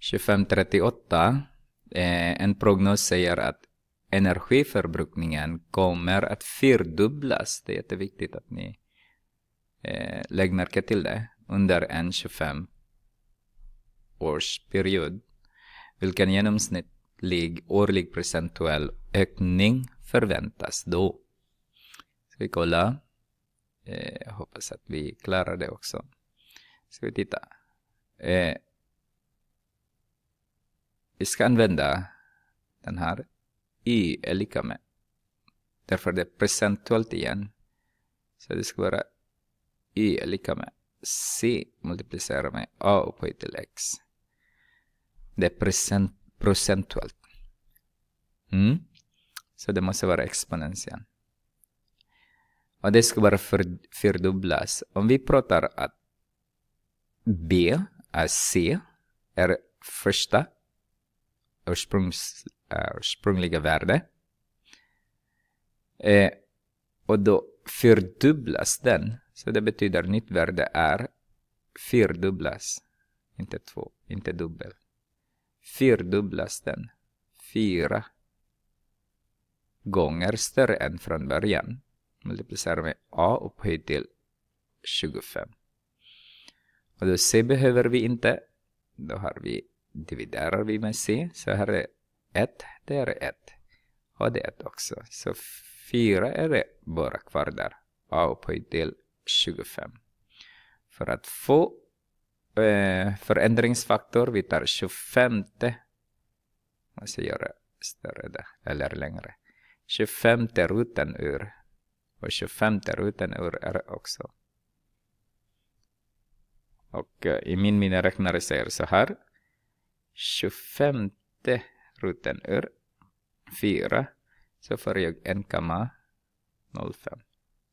2538, eh, en prognos säger att energiförbrukningen kommer att fyrdubblas. Det är jätteviktigt att ni eh, lägger märke till det under en 25 årsperiod, vilken genomsnittlig årlig procentuell ökning förväntas då? Ska vi kolla? Eh, hoppas att vi klarar det också. Ska vi titta? Eh, vi ska använda den här y är lika med. Därför det är procentuellt igen. Så det ska vara y är lika med c multiplicerar med a upphöjt till x. Det är procent, procentuellt. Mm. Så det måste vara exponentien. Och det ska bara för, fördubblas. Om vi pratar att b är c, är första ursprungs, ursprungliga eh, värde. Eh, och då fyrdubblas den. Så det betyder nytt värde är fyrdubblas. Inte två, inte dubbel. Fyrdubblas den. Fyra gånger större än från början. Multiplicerar med a upphöjt till 25. Och då c behöver vi inte. Då har vi dividerar vi med c, så här är 1, där är 1. Och det är 1 också. Så 4 är det bara kvar där. A upphöjt till 25. För att få eh, förändringsfaktor, vi tar 25. Och så gör det större där, eller längre. 25 rutan ur. Och 25 rutan ur är också. Och eh, i min miniräknare säger så här. 25 ruten ur 4 så får jag 1,05.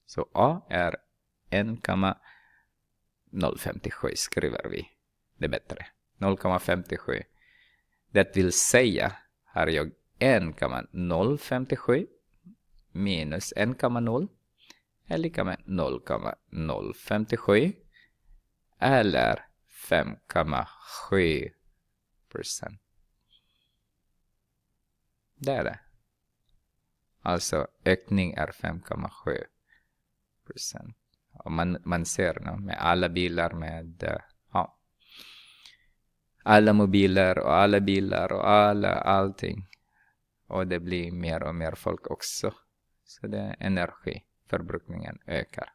Så A är 1,057 skriver vi. Det är bättre. 0,57. Det vill säga har jag 1,057 minus 1,0 är lika med 0,057 eller 5,7 sen. Det är det. Alltså ökning är 5,7 procent. Och man, man ser no, med alla bilar med eh, ja, alla mobiler och alla bilar och alla allting. Och det blir mer och mer folk också. Så det, energiförbrukningen ökar.